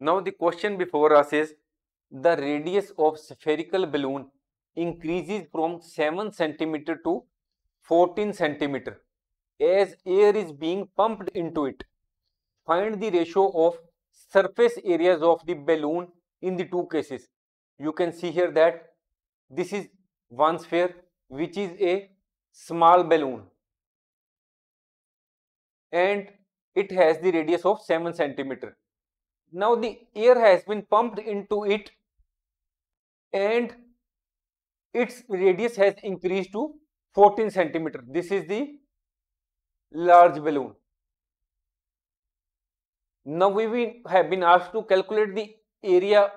Now the question before us is the radius of spherical balloon increases from 7 centimeter to 14 centimeter as air is being pumped into it. Find the ratio of surface areas of the balloon in the two cases. You can see here that this is one sphere which is a small balloon and it has the radius of 7 centimeter now the air has been pumped into it and its radius has increased to 14 centimeter. This is the large balloon. Now we have been asked to calculate the area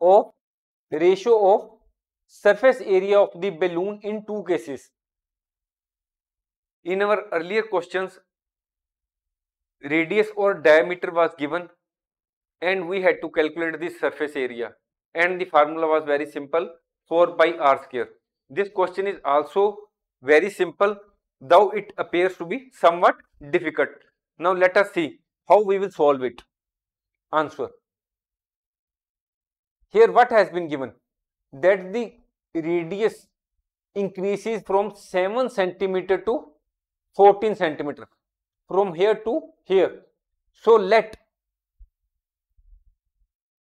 of ratio of surface area of the balloon in two cases. In our earlier questions, radius or diameter was given and we had to calculate the surface area and the formula was very simple 4 pi r square. This question is also very simple though it appears to be somewhat difficult. Now let us see how we will solve it. Answer. Here what has been given? That the radius increases from 7 centimeter to 14 centimeter from here to here. So let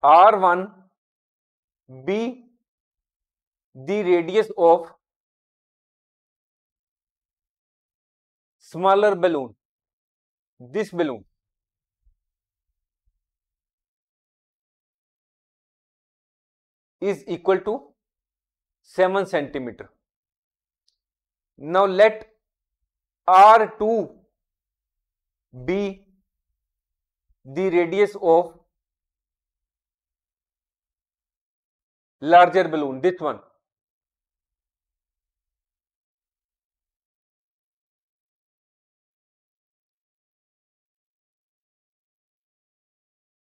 R one be the radius of smaller balloon this balloon is equal to seven centimetre now let R two be the radius of larger balloon, this one.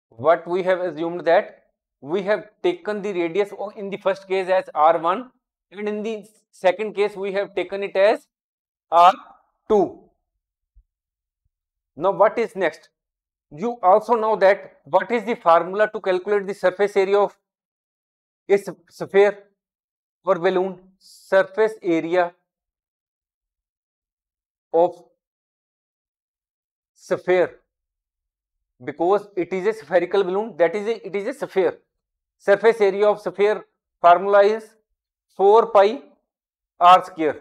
What we have assumed that we have taken the radius in the first case as r1 and in the second case we have taken it as r2. Now what is next? You also know that what is the formula to calculate the surface area of इस sphere और balloon surface area of sphere because it is a spherical balloon that is it is a sphere surface area of sphere formula is four pi R square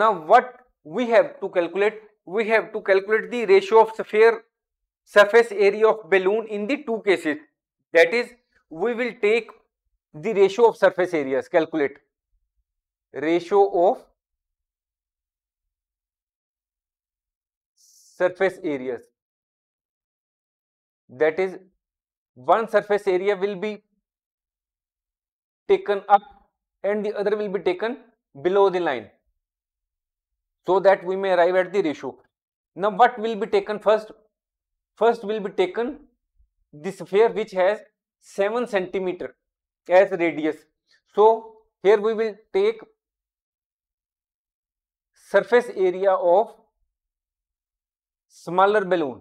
ना what we have to calculate we have to calculate the ratio of sphere surface area of balloon in two cases that is we will take the ratio of surface areas calculate ratio of surface areas that is one surface area will be taken up and the other will be taken below the line so that we may arrive at the ratio. Now what will be taken first? First will be taken the sphere which has 7 centimeter as radius so here we will take surface area of smaller balloon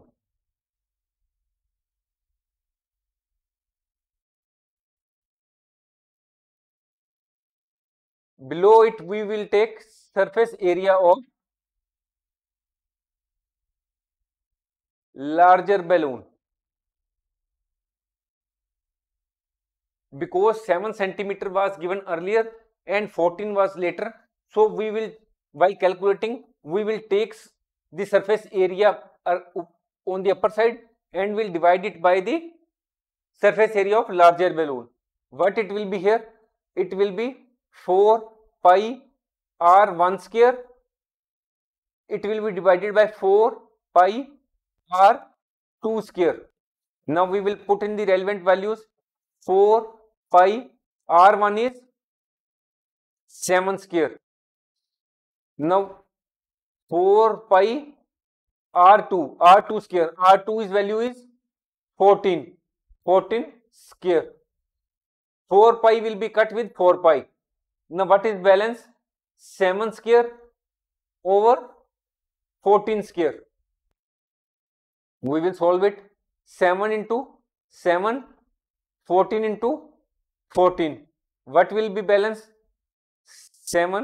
below it we will take surface area of larger balloon because 7 centimeter was given earlier and 14 was later. So we will while calculating we will take the surface area uh, on the upper side and we will divide it by the surface area of larger balloon. What it will be here? It will be 4 pi r 1 square. It will be divided by 4 pi r 2 square. Now we will put in the relevant values 4 5 r1 is 7 square now 4 pi r2 r2 square r2 is value is 14 14 square 4 pi will be cut with 4 pi now what is balance 7 square over 14 square we will solve it 7 into 7 14 into 14 what will be balance 7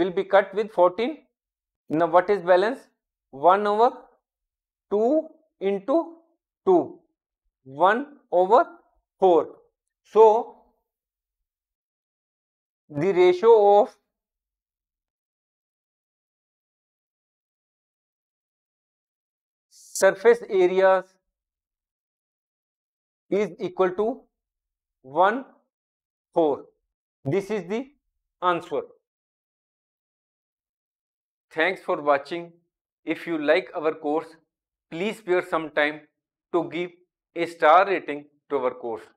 will be cut with 14 now what is balance 1 over 2 into 2 1 over 4 so the ratio of surface areas is equal to 1 4. This is the answer. Thanks for watching. If you like our course, please spare some time to give a star rating to our course.